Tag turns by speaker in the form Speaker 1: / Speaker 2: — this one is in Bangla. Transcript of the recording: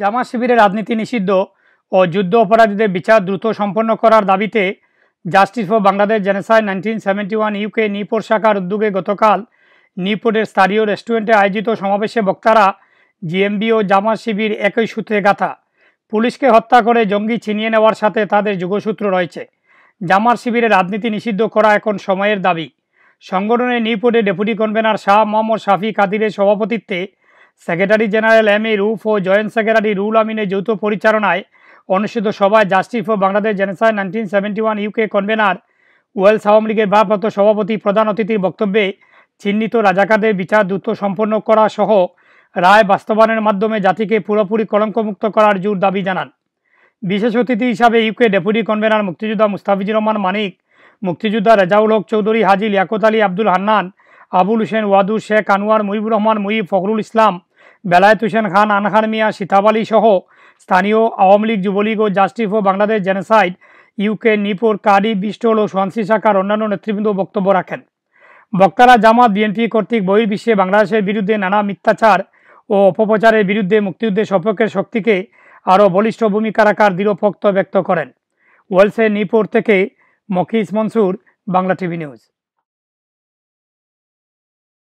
Speaker 1: জামা শিবিরে রাজনীতি নিষিদ্ধ ও যুদ্ধ অপরাধীদের বিচার দ্রুত সম্পন্ন করার দাবিতে justice for Bangladesh genocide nineteen seventy one UK Newport শাখার উদ্যোগে গতকাল নিপোর্টের স্থানীয় রেস্টুরেন্টে আয়োজিত সমাবেশে বক্তারা জিএমবি ও জামা শিবির একই সূত্রে গাথা পুলিশকে হত্যা করে জঙ্গি ছিনিয়ে নেওয়ার সাথে তাদের যুগসূত্র রয়েছে জামার শিবিরে রাজনীতি নিষিদ্ধ করা এখন সময়ের দাবি সংগঠনের নিপোর্টে ডেপুটি কনভেনার শাহ মোহাম্মদ শাফি কাদিরের সভাপতিত্বে secretary general M A Rauf ও জয়েন্ট সেক্রেটারি রুল আমিনের যৌথ পরিচালনায় অনুষ্ঠিত সভায় justice for Bangladesh genocide nineteen seventy one UK convener Wales Awami লীগের ভারপ্রাপ্ত সভাপতি প্রধান অতিথির বক্তব্যে চিহ্নিত রাজাকাদের বিচার দ্রুত সম্পন্ন করা সহ রায় বাস্তবায়নের মাধ্যমে জাতিকে পুরোপুরি কলঙ্কমুক্ত করার জোর দাবি জানান বিশেষ অতিথি হিসাবে ইউকে ডেপুটি কনভেনার মুক্তিযোদ্ধা মুস্তাফিজুর রহমান মানিক মুক্তিযোদ্ধা রেজাউল হক চৌধুরী হাজি লিয়াকত আলী আব্দুল হান্নান আবুল হুসেন ওয়াদুর শেখ আনোয়ার মুহিবুর রহমান মুহিব ফখরুল ইসলাম বেলায়েত হোসেন খান আনখান মিয়া সিতাব আলী সহ স্থানীয় আওয়ামী লীগ যুবলীগ ও জাস্টিস ও বাংলাদেশ জেনেসাইড ইউকে নিপোর কারি বিস্টল ও সোয়ানসি শাখার অন্যান্য নেতৃবৃন্দ বক্তব্য রাখেন বক্তারা জামাত বিএনপি কর্তৃক বহির্বিশ্বে বাংলাদেশের বিরুদ্ধে নানা মিথ্যাচার ও অপপ্রচারের বিরুদ্ধে মুক্তিযুদ্ধের সপক্ষের শক্তিকে আরও বলিষ্ঠ ভূমিকা রাখার দৃঢ়পক্ত ব্যক্ত করেন ওয়েলসের নিপোর থেকে মকিস মনসুর বাংলা টিভি নিউজ